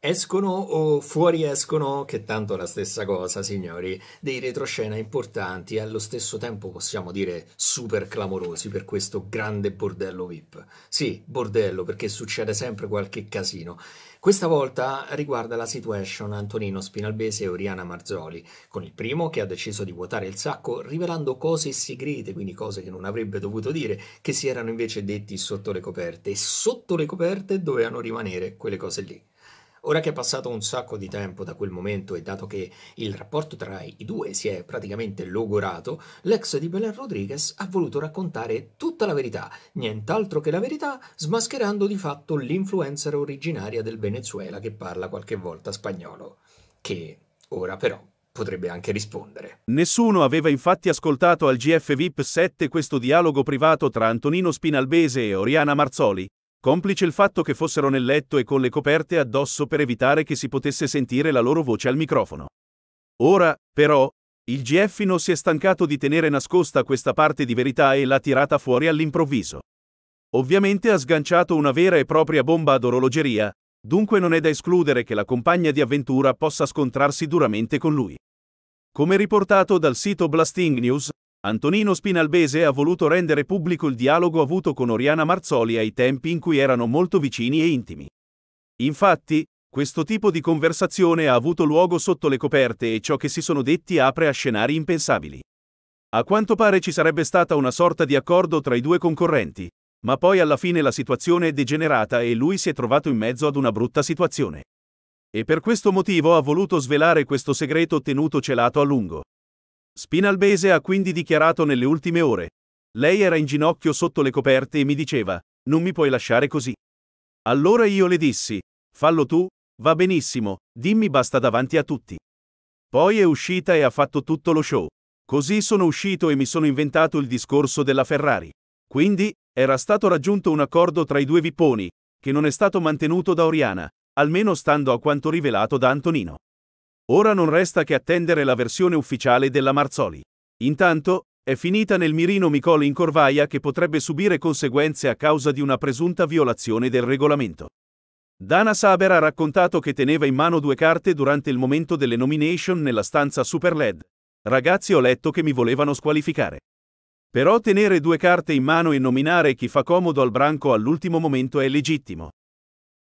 Escono o fuoriescono, che tanto la stessa cosa, signori, dei retroscena importanti e allo stesso tempo possiamo dire super clamorosi per questo grande bordello VIP. Sì, bordello, perché succede sempre qualche casino. Questa volta riguarda la situation Antonino Spinalbese e Oriana Marzoli, con il primo che ha deciso di vuotare il sacco rivelando cose segrete, quindi cose che non avrebbe dovuto dire, che si erano invece detti sotto le coperte, e sotto le coperte dovevano rimanere quelle cose lì. Ora che è passato un sacco di tempo da quel momento e dato che il rapporto tra i due si è praticamente logorato, l'ex di Belen Rodriguez ha voluto raccontare tutta la verità, nient'altro che la verità, smascherando di fatto l'influencer originaria del Venezuela che parla qualche volta spagnolo, che ora però potrebbe anche rispondere. Nessuno aveva infatti ascoltato al GF VIP 7 questo dialogo privato tra Antonino Spinalbese e Oriana Marzoli, complice il fatto che fossero nel letto e con le coperte addosso per evitare che si potesse sentire la loro voce al microfono. Ora, però, il Gieffino si è stancato di tenere nascosta questa parte di verità e l'ha tirata fuori all'improvviso. Ovviamente ha sganciato una vera e propria bomba ad orologeria, dunque non è da escludere che la compagna di avventura possa scontrarsi duramente con lui. Come riportato dal sito Blasting News, Antonino Spinalbese ha voluto rendere pubblico il dialogo avuto con Oriana Marzoli ai tempi in cui erano molto vicini e intimi. Infatti, questo tipo di conversazione ha avuto luogo sotto le coperte e ciò che si sono detti apre a scenari impensabili. A quanto pare ci sarebbe stata una sorta di accordo tra i due concorrenti, ma poi alla fine la situazione è degenerata e lui si è trovato in mezzo ad una brutta situazione. E per questo motivo ha voluto svelare questo segreto tenuto celato a lungo. Spinalbese ha quindi dichiarato nelle ultime ore. Lei era in ginocchio sotto le coperte e mi diceva, non mi puoi lasciare così. Allora io le dissi, fallo tu, va benissimo, dimmi basta davanti a tutti. Poi è uscita e ha fatto tutto lo show. Così sono uscito e mi sono inventato il discorso della Ferrari. Quindi, era stato raggiunto un accordo tra i due vipponi, che non è stato mantenuto da Oriana, almeno stando a quanto rivelato da Antonino. Ora non resta che attendere la versione ufficiale della Marzoli. Intanto, è finita nel mirino Micoli in Corvaia che potrebbe subire conseguenze a causa di una presunta violazione del regolamento. Dana Saber ha raccontato che teneva in mano due carte durante il momento delle nomination nella stanza Super LED. Ragazzi ho letto che mi volevano squalificare. Però tenere due carte in mano e nominare chi fa comodo al branco all'ultimo momento è legittimo.